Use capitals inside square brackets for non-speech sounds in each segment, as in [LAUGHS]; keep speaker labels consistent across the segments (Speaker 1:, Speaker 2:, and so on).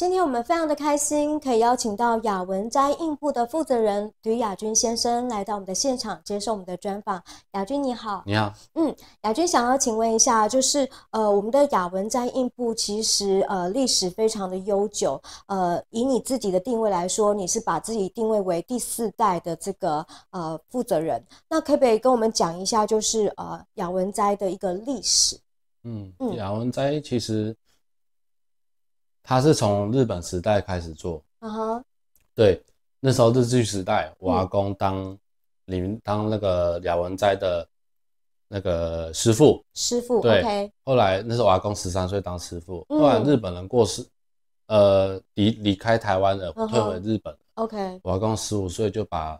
Speaker 1: 今天我们非常的开心，可以邀请到雅文斋印部的负责人吕雅军先生来到我们的现场接受我们的专访。雅军你好，你好，嗯，雅军想要请问一下，就是呃，我们的雅文斋印部其实呃历史非常的悠久，呃，以你自己的定位来说，你是把自己定位为第四代的这个呃负责人，那可不可以跟我们讲一下，就是呃雅文斋的一个历史？
Speaker 2: 嗯，雅文斋其实。他是从日本时代开始做，嗯哼，对，那时候日据时代，我阿公当林当那个鸟文斋的那个师傅，师傅，对。后来那时候我阿公十三岁当师傅，后来日本人过世，呃，离离开台湾了，退回日本。OK，我阿公十五岁就把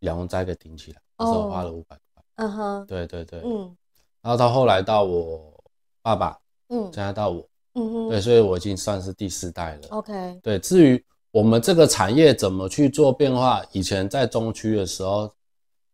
Speaker 2: 梁文斋给顶起来，那时候花了五百
Speaker 3: 块，嗯哼，
Speaker 2: 对对对，嗯，然后到后来到我爸爸，嗯，现在到我。嗯嗯，对，所以我已经算是第四代了。OK，对。至于我们这个产业怎么去做变化，以前在中区的时候，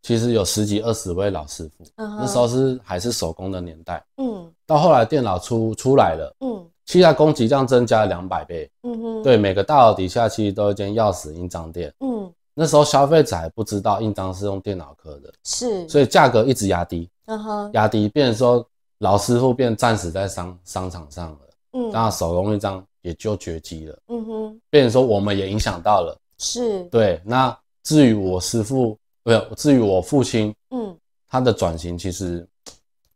Speaker 2: 其实有十几二十位老师傅，那时候是还是手工的年代。嗯。到后来电脑出出来了，嗯，器材供给量增加了两百倍。嗯哼。对，每个大楼底下其实都一间钥匙印章店。嗯。那时候消费者还不知道印章是用电脑刻的，
Speaker 3: 是。所以
Speaker 2: 价格一直压低。
Speaker 3: 嗯哼。压
Speaker 2: 低，变成说老师傅变战死在商商场上了。嗯，那手工一张也就绝迹了。嗯哼，变成说我们也影响到了，是，对。那至于我师父，没有，至于我父亲，嗯，他的转型其实，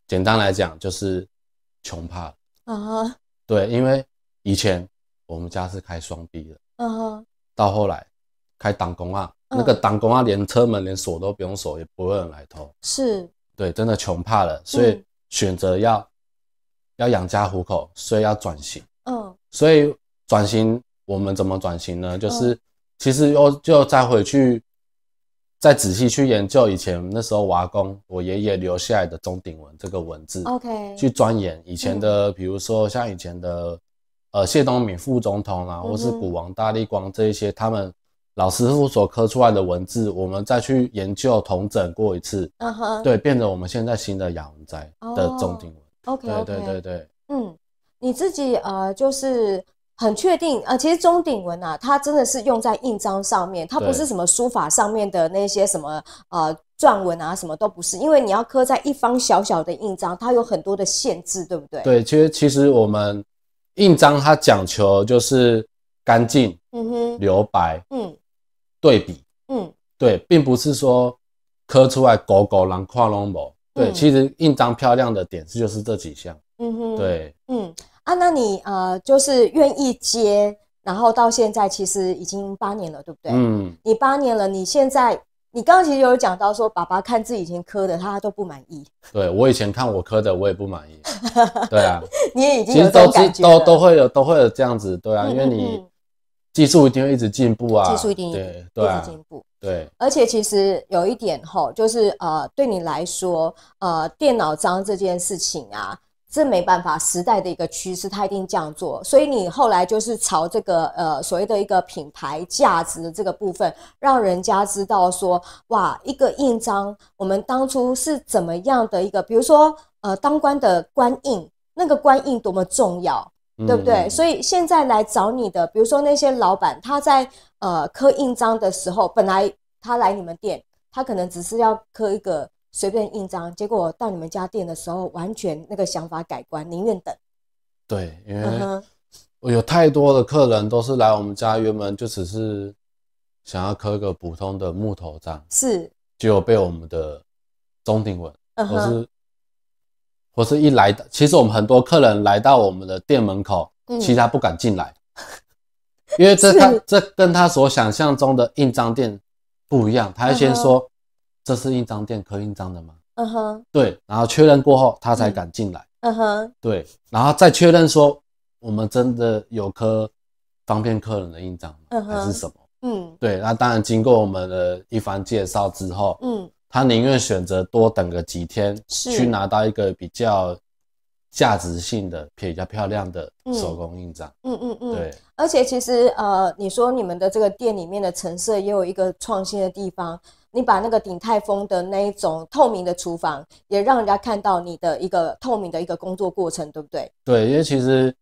Speaker 2: 简单来讲就是穷怕了。啊哈，对，因为以前我们家是开双臂的，嗯哼，到后来开挡工啊，那个挡工啊，连车门连锁都不用锁，也不会有人来偷。是，对，真的穷怕了，所以选择要。要养家糊口，所以要转型。嗯，所以转型我们怎么转型呢？就是其实又就再回去再仔细去研究以前那时候瓦工我爷爷留下来的钟鼎文这个文字。OK。去钻研以前的，比如说像以前的呃谢东闵副总统啦，或是古王大力光这一些，他们老师傅所刻出来的文字，我们再去研究同整过一次。
Speaker 1: 嗯哼。对，
Speaker 2: 变成我们现在新的雅文斋的中鼎文。OK，对对对对，
Speaker 1: 嗯，你自己呃，就是很确定啊。其实中鼎文呐，它真的是用在印章上面，它不是什么书法上面的那些什么呃篆文啊，什么都不是。因为你要刻在一方小小的印章，它有很多的限制，对不对？对，
Speaker 2: 其实其实我们印章它讲求就是干净，嗯哼，留白，嗯，对比，嗯，对，并不是说刻出来狗狗能看拢某。对，其实印章漂亮的点是就是这几项。
Speaker 1: 嗯哼，对，嗯啊，那你呃就是愿意接，然后到现在其实已经八年了，对不对？嗯，你八年了，你现在你刚刚其实有讲到说，爸爸看自己以前磕的，他都不满意。
Speaker 2: 对我以前看我磕的，我也不满意。对啊，[LAUGHS] 你也已经其实都都都会有都会有这样子，对啊，因为你。技术一定会一直进步啊！技术一定对，一直进步。对，
Speaker 1: 而且其实有一点吼，就是呃，对你来说，呃，电脑章这件事情啊，这没办法，时代的一个趋势，它一定这样做。所以你后来就是朝这个呃所谓的一个品牌价值的这个部分，让人家知道说，哇，一个印章，我们当初是怎么样的一个，比如说呃，当官的官印，那个官印多么重要。对不对？所以现在来找你的，比如说那些老板，他在呃刻印章的时候，本来他来你们店，他可能只是要刻一个随便印章，结果到你们家店的时候，完全那个想法改观，宁愿等。
Speaker 2: 对，因为，我有太多的客人都是来我们家原本就只是想要刻个普通的木头章，是，就有被我们的中鼎文，我是。或是一来，其实我们很多客人来到我们的店门口，其实他不敢进来，因为这他这跟他所想象中的印章店不一样。他会先说这是印章店刻印章的吗？嗯哼，对。然后确认过后，他才敢进来。嗯哼，对。然后再确认说我们真的有刻方便客人的印章吗？嗯哼，还是什么？嗯，对。那当然，经过我们的一番介绍之后，嗯。他宁愿选择多等个几天，去拿到一个比较价值性的、比较漂亮的手工印章。
Speaker 1: 嗯嗯嗯。对，而且其实呃，你说你们的这个店里面的陈设也有一个创新的地方，你把那个鼎泰丰的那一种透明的厨房，也让人家看到你的一个透明的一个工作过程，对不对？
Speaker 2: 对，因为其实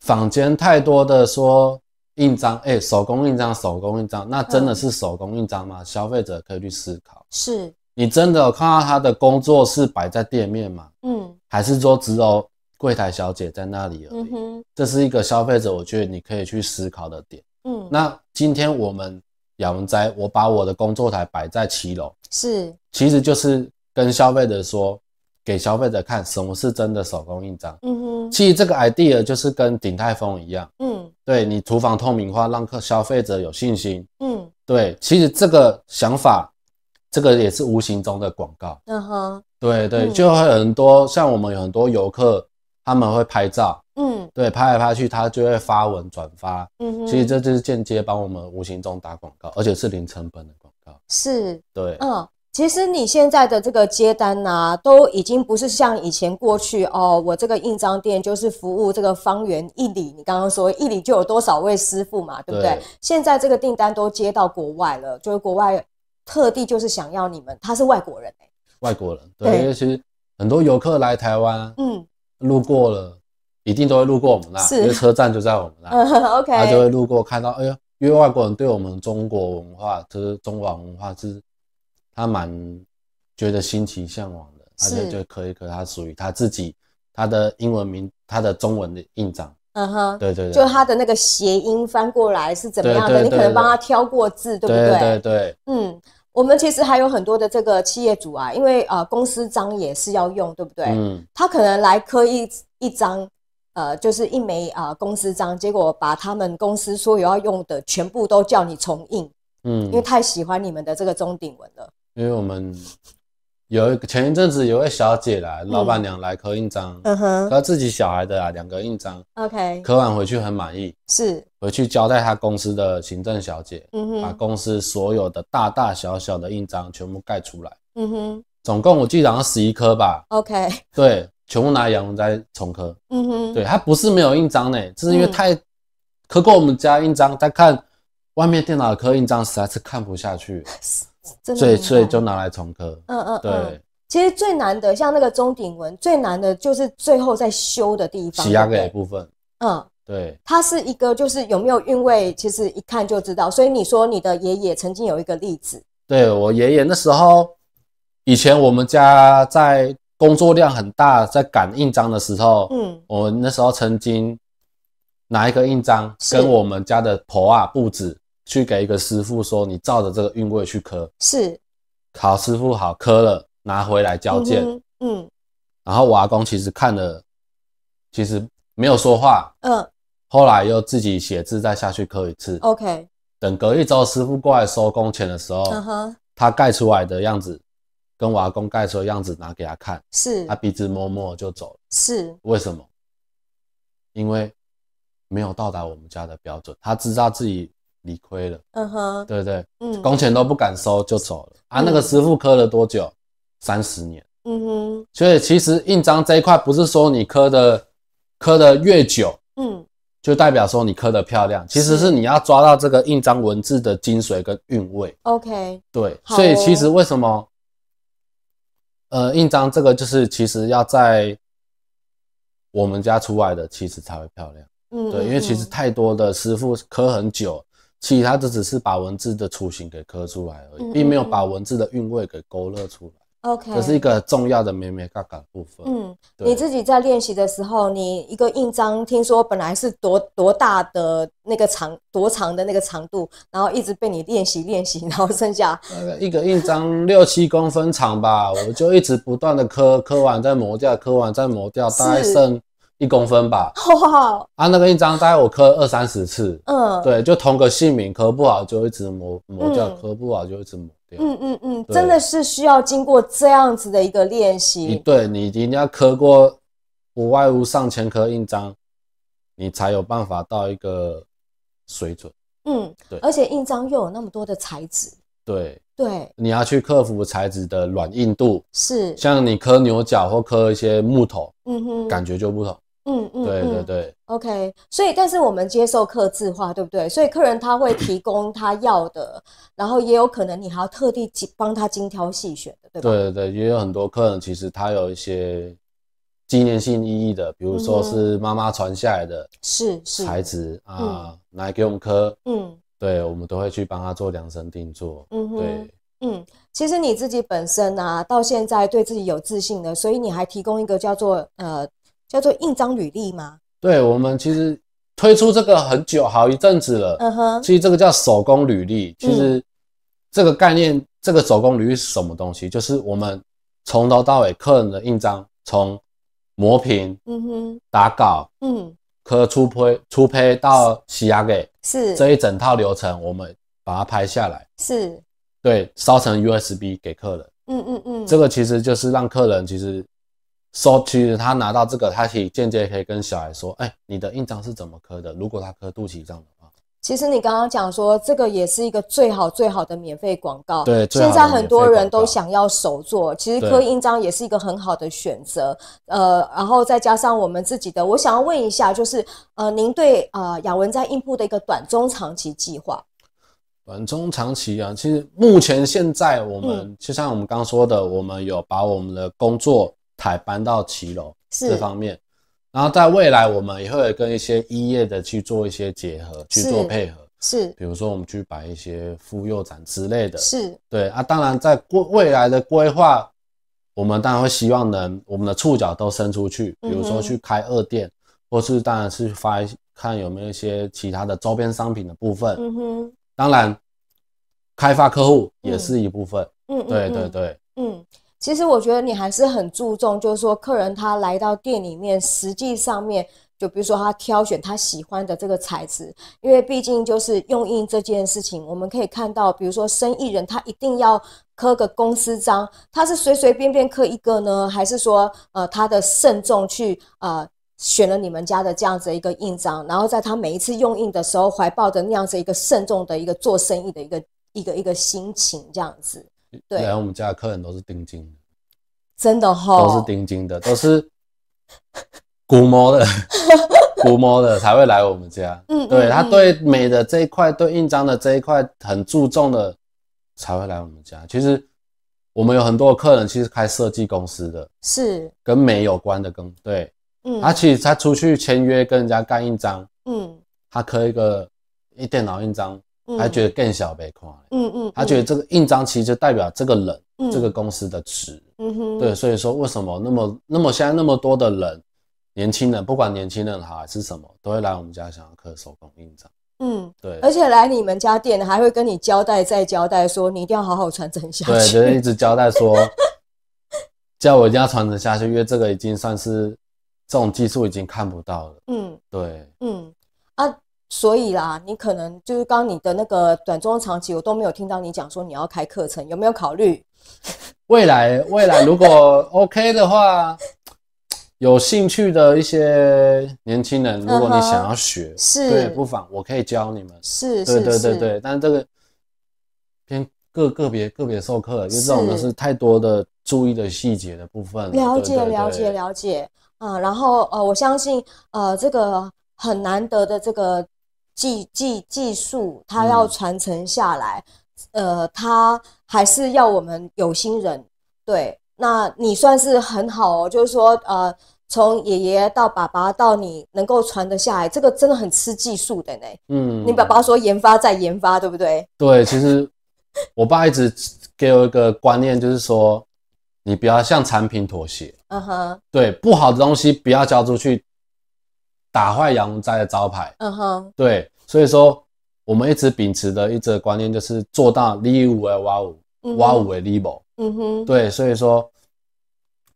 Speaker 2: 坊间太多的说。印章哎，手工印章，手工印章，那真的是手工印章吗？消费者可以去思考。是你真的看到他的工作室摆在店面吗？嗯，还是说只有柜台小姐在那里而已？这是一个消费者，我觉得你可以去思考的点。嗯，那今天我们雅文斋，我把我的工作台摆在七楼，是，其实就是跟消费者说，给消费者看什么是真的手工印章。
Speaker 3: 嗯哼，其
Speaker 2: 实这个 idea 就是跟鼎泰丰一样。嗯。对你厨房透明化，让客消费者有信心。嗯，对，其实这个想法，这个也是无形中的广告。嗯哼，对对，就会很多像我们有很多游客，他们会拍照。嗯，对，拍来拍去，他就会发文转发。嗯哼，其实这就是间接帮我们无形中打广告，而且是零成本的广
Speaker 1: 告。是，对，嗯。其实你现在的这个接单呐，都已经不是像以前过去哦，我这个印章店就是服务这个方圆一里。你刚刚说一里就有多少位师傅嘛，对不对？现在这个订单都接到国外了，就是国外特地就是想要你们，他是外国人
Speaker 2: 外国人对，为其很多游客来台湾，嗯，路过了一定都会路过我们那，因为车站就在我们
Speaker 1: 那，[LAUGHS] 他就会
Speaker 2: 路过看到，哎呀，因为外国人对我们中国文化，就是中华文化是。他蛮觉得心奇向往的，他就就刻一刻，他属于他自己，他的英文名，他的中文的印章，
Speaker 1: 嗯哼，对对，对，就他的那个谐音翻过来是怎么样的？你可能帮他挑过字，对不对？对对对，嗯，我们其实还有很多的这个企业主啊，因为呃，公司章也是要用，对不对？嗯，他可能来刻一一张，呃，就是一枚啊公司章，结果把他们公司所有要用的全部都叫你重印，嗯，因为太喜欢你们的这个中顶纹了。
Speaker 2: 因为我们有一前一阵子有位小姐来，老板娘来刻印章，她自己小孩的啊，两个印章。OK，刻完回去很满意，是回去交代她公司的行政小姐，嗯哼，把公司所有的大大小小的印章全部盖出来，嗯哼，总共我记得好像十一颗吧。OK，对，全部拿杨红斋重刻，嗯哼，对他不是没有印章呢，这是因为太刻过我们家印章，再看外面电脑刻印章实在是看不下去。[LAUGHS] 所以，所以就拿来重刻。嗯嗯，对。
Speaker 1: 其实最难的，像那个钟鼎文，最难的就是最后在修的地方。挤压给
Speaker 2: 部分。嗯，对。
Speaker 1: 它是一个，就是有没有韵味，其实一看就知道。所以你说你的爷爷曾经有一个例
Speaker 2: 子。对我爷爷那时候，以前我们家在工作量很大，在赶印章的时候，嗯，我那时候曾经拿一个印章跟我们家的婆啊布置。去给一个师傅说，你照着这个韵味去磕，是，考师傅好磕了，拿回来交件，嗯，然后瓦工其实看了，其实没有说话，嗯，后来又自己写字，再下去磕一次，OK，等隔一周师傅过来收工钱的时候，他盖出来的样子跟瓦工盖出的样子拿给他看，是他鼻子摸摸就走了，是，为什么？因为没有到达我们家的标准，他知道自己。理亏了，嗯哼，对对，嗯，工钱都不敢收就走了啊！那个师傅刻了多久？三十年，
Speaker 3: 嗯哼。
Speaker 2: 所以其实印章这一块不是说你刻的刻的越久，嗯，就代表说你刻的漂亮，其实是你要抓到这个印章文字的精髓跟韵味。
Speaker 1: OK，
Speaker 2: 对，所以其实为什么，呃，印章这个就是其实要在我们家出来的，其实才会漂亮。
Speaker 3: 嗯，对，因为其
Speaker 2: 实太多的师傅刻很久。其他的只是把文字的雏形给刻出来而已，并没有把文字的韵味给勾勒出来。OK，这是一个重要的美美嘎嘎部分。嗯，你自
Speaker 1: 己在练习的时候，你一个印章，听说本来是多多大的那个长多长的那个长度，然后一直被你练习练习，[LAUGHS] 然后剩下
Speaker 2: 一个印章 [LAUGHS] 六七公分长吧，我就一直不断的刻刻完再磨掉，刻完再磨掉，大概剩一公分吧，
Speaker 1: [LAUGHS] 哇！
Speaker 2: 啊，那个印章，大概我刻二三十次，嗯，对，就同个姓名，刻不好就一直磨磨掉，刻不好就一直磨掉。
Speaker 1: 嗯嗯嗯，真的是需要经过这样子的一个练习。
Speaker 2: 对你，一定要刻过不外乎上千颗印章，你才有办法到一个水准。嗯，对，而且
Speaker 1: 印章又有那么多的材质，对对，
Speaker 2: 你要去克服材质的软硬度，是像你刻牛角或刻一些木头，嗯哼，感觉就不同。
Speaker 1: 嗯嗯对对对，OK，所以但是我们接受客制化，对不对？所以客人他会提供他要的，然后也有可能你还要特地帮他精挑细选的，对吧？对
Speaker 2: 对对，也有很多客人其实他有一些纪念性意义的，比如说是妈妈传下来的，
Speaker 1: 是是材
Speaker 2: 质啊，来给我们刻，嗯，对，我们都会去帮他做量身定做，
Speaker 1: 嗯哼，对，嗯，其实你自己本身啊，到现在对自己有自信的，所以你还提供一个叫做呃。叫做印章履历吗？
Speaker 2: 对，我们其实推出这个很久，好一阵子了。嗯哼，其实这个叫手工履历。其实这个概念，这个手工履历是什么东西？就是我们从头到尾，客人的印章从磨平，嗯哼，打稿，嗯，刻出胚，出胚到洗牙给，是这一整套流程，我们把它拍下来，是，对，烧成 U S B 给客人。
Speaker 3: 嗯嗯嗯，这个
Speaker 2: 其实就是让客人其实。其实他拿到这个，他可以间接可以跟小孩说：“哎，你的印章是怎么刻的？”如果他刻肚脐上的话，
Speaker 1: 其实你刚刚讲说这个也是一个最好最好的免费广告。对，现在很多人都想要手做，其实刻印章也是一个很好的选择。呃，然后再加上我们自己的，我想要问一下，就是呃，您对呃雅文在印铺的一个短中长期计划？
Speaker 2: 短中长期啊，其实目前现在我们就像我们刚说的，我们有把我们的工作。才搬到七楼这方面，然后在未来我们也会跟一些一业的去做一些结合，去做配合，是，比如说我们去摆一些妇幼展之类的，是对啊。当然，在未未来的规划，我们当然会希望能我们的触角都伸出去，比如说去开二店，或是当然是发看有没有一些其他的周边商品的部分。嗯哼，当然，开发客户也是一部分。嗯，对对对，
Speaker 1: 嗯。其实我觉得你还是很注重，就是说客人他来到店里面，实际上面就比如说他挑选他喜欢的这个材质，因为毕竟就是用印这件事情，我们可以看到，比如说生意人他一定要刻个公司章，他是随随便便刻一个呢，还是说呃他的慎重去呃选了你们家的这样子一个印章，然后在他每一次用印的时候，怀抱着那样子一个慎重的一个做生意的一个一个一个心情这样子。对，来我
Speaker 2: 们家的客人都是定金。
Speaker 1: 真的哈，都是
Speaker 2: 钉金的，都是古 [LAUGHS] 摸的，古 [LAUGHS] 摸的才会来我们家。嗯，对，他对美的这一块，对印章的这一块很注重的，才会来我们家。其实我们有很多客人，其实开设计公司的，是跟美有关的工，对，嗯，他其实他出去签约跟人家盖印章，嗯，他刻一个一电脑印章，他觉得更小一块，
Speaker 3: 嗯嗯，他觉得
Speaker 2: 这个印章其实就代表这个人，嗯，这个公司的值。
Speaker 3: 嗯哼，对，所
Speaker 2: 以说为什么那么那么现在那么多的人，年轻人不管年轻人好还是什么，都会来我们家想要刻手工印章。嗯，对，而且
Speaker 1: 来你们家店还会跟你交代再交代，说你一定要好好传承下去。对，就是一直交代说，
Speaker 2: [LAUGHS] 叫我一定要传承下去，因为这个已经算是这种技术已经看不到了。嗯，对，
Speaker 1: 嗯啊，所以啦，你可能就是刚你的那个短中长期，我都没有听到你讲说你要开课程，有没有考虑？
Speaker 2: [LAUGHS] 未来，未来如果 OK 的话，有兴趣的一些年轻人，如果你想要学，是不妨我可以教你们。是，对对对对。但这个偏个个别个别授课，因为这种的是太多的注意的细节的部分。了解了解
Speaker 1: 了解啊。然后呃，我相信呃，这个很难得的这个技技技术，它要传承下来，呃，它。还是要我们有心人，对，那你算是很好哦，就是说，呃，从爷爷到爸爸到你能够传得下来，这个真的很吃技术的呢。
Speaker 2: 嗯，你爸爸
Speaker 1: 说研发再研发，对不对？
Speaker 2: 对，其实 [LAUGHS] 我爸一直给我一个观念，就是说，你不要向产品妥协。嗯哼。对，不好的东西不要交出去，打坏阳斋的招牌。嗯哼。对，所以说。我们一直秉持的一直观念就是做到 l 利五为挖五，挖五为 e 薄。嗯哼，对，所以说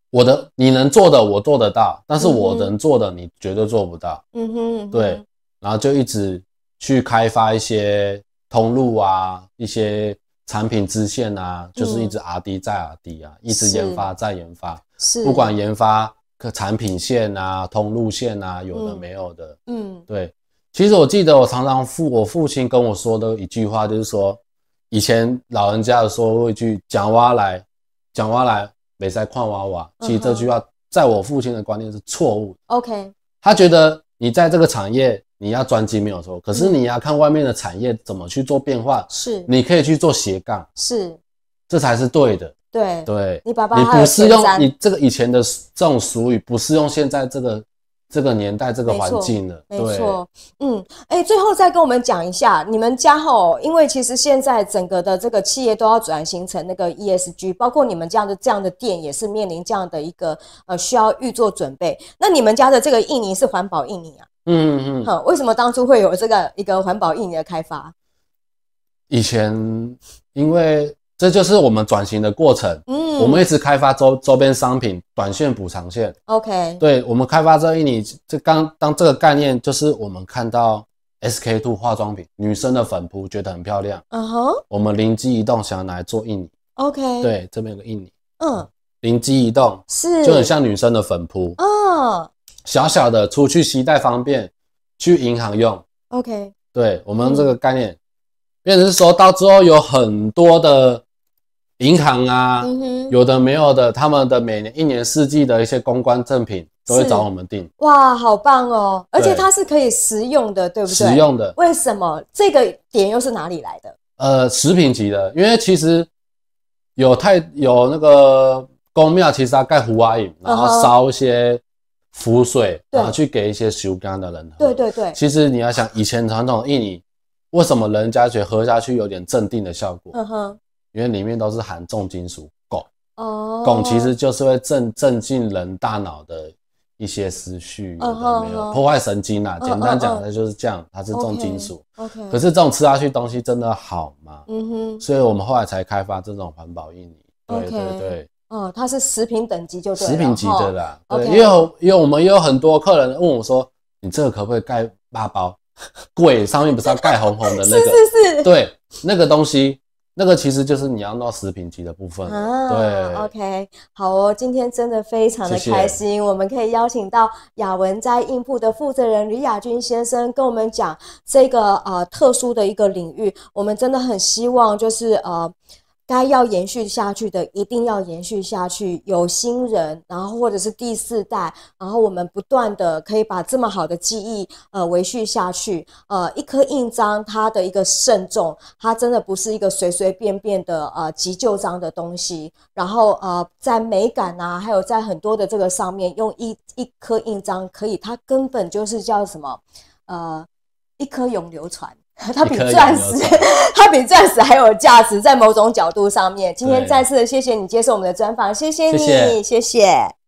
Speaker 2: 我的你能做的我做得到，但是我能做的你绝对做不到。
Speaker 3: 嗯哼，对，
Speaker 2: 然后就一直去开发一些通路啊，一些产品支线啊，就是一直 R D 在 R D 啊，一直研发在研发，是不管研发产品线啊、通路线啊，有的没有的，嗯，对。其实我记得我常常父我父亲跟我说的一句话，就是说以前老人家说过一句“讲挖来，讲挖来，没在矿挖挖”。其实这句话在我父亲的观念是错误。OK，他觉得你在这个产业你要专机没有错，可是你要看外面的产业怎么去做变化，是你可以去做斜杠，是这才是对的。对对，你爸爸你不是用你这个以前的这种俗语不是用现在这个。这个年代，这个环境了，没错，
Speaker 1: 嗯，哎，最后再跟我们讲一下，你们家吼，因为其实现在整个的这个企业都要转型成那个 ESG，包括你们样的这样的店也是面临这样的一个呃需要预做准备。那你们家的这个印尼是环保印尼啊？
Speaker 2: 嗯嗯。好，
Speaker 1: 为什么当初会有这个一个环保印尼的开发？
Speaker 2: 以前因为。这就是我们转型的过程。
Speaker 1: 嗯，我们一直
Speaker 2: 开发周周边商品、短线补偿线。OK，对我们开发这印尼，这刚当这个概念就是我们看到 SK two 化妆品女生的粉扑，觉得很漂亮。嗯哼，我们灵机一动，想要来做印尼。
Speaker 3: OK，对，这边有个印尼。嗯，
Speaker 2: 灵机一动是就很像女生的粉扑。
Speaker 1: 哦，
Speaker 2: 小小的，出去携带方便，去银行用。OK，对我们这个概念，变成说到之后有很多的。银行啊，有的没有的，他们的每年一年四季的一些公关赠品都会找我们订。
Speaker 1: 哇，好棒哦！而且它是可以食用的，对不对？食用的，为什么这个点又是哪里来的？
Speaker 2: 呃，食品级的，因为其实有太有那个宫庙，其实它盖胡瓦饮，然后烧一些符水，然后去给一些求干的人。对对对，其实你要想以前传统印尼，为什么人家觉得喝下去有点镇定的效果？嗯哼。因为里面都是含重金属汞，
Speaker 3: 哦，汞其实
Speaker 2: 就是会镇镇静人大脑的一些思绪，有没有破坏神经啦？简单讲它就是这样，它是重金属。
Speaker 1: OK，可是这
Speaker 2: 种吃下去东西真的好
Speaker 1: 吗？嗯哼，所
Speaker 2: 以我们后来才开发这种环保印尼。OK，对，
Speaker 1: 哦，它是食品等级就食品级的啦。
Speaker 2: 对，因为因为我们也有很多客人问我说：“你这个可不可以盖八包？[LAUGHS] 柜上面不是要盖红红的那个？是是，对，那个东西。”那个其实就是你要弄食品级的部分，对
Speaker 1: ，OK，好哦，今天真的非常的开心，我们可以邀请到雅文在印铺的负责人李亚军先生跟我们讲这个呃特殊的一个领域，我们真的很希望就是呃。该要延续下去的，一定要延续下去。有新人，然后或者是第四代，然后我们不断的可以把这么好的记忆呃维续下去。呃，一颗印章，它的一个慎重，它真的不是一个随随便便的呃急救章的东西。然后呃，在美感啊，还有在很多的这个上面，用一一颗印章可以，它根本就是叫什么呃，一颗永流传。它 [LAUGHS] 比钻石，它 [LAUGHS] 比钻石还有价值，在某种角度上面。今天再次的谢谢你接受我们的专访，谢谢你，谢谢。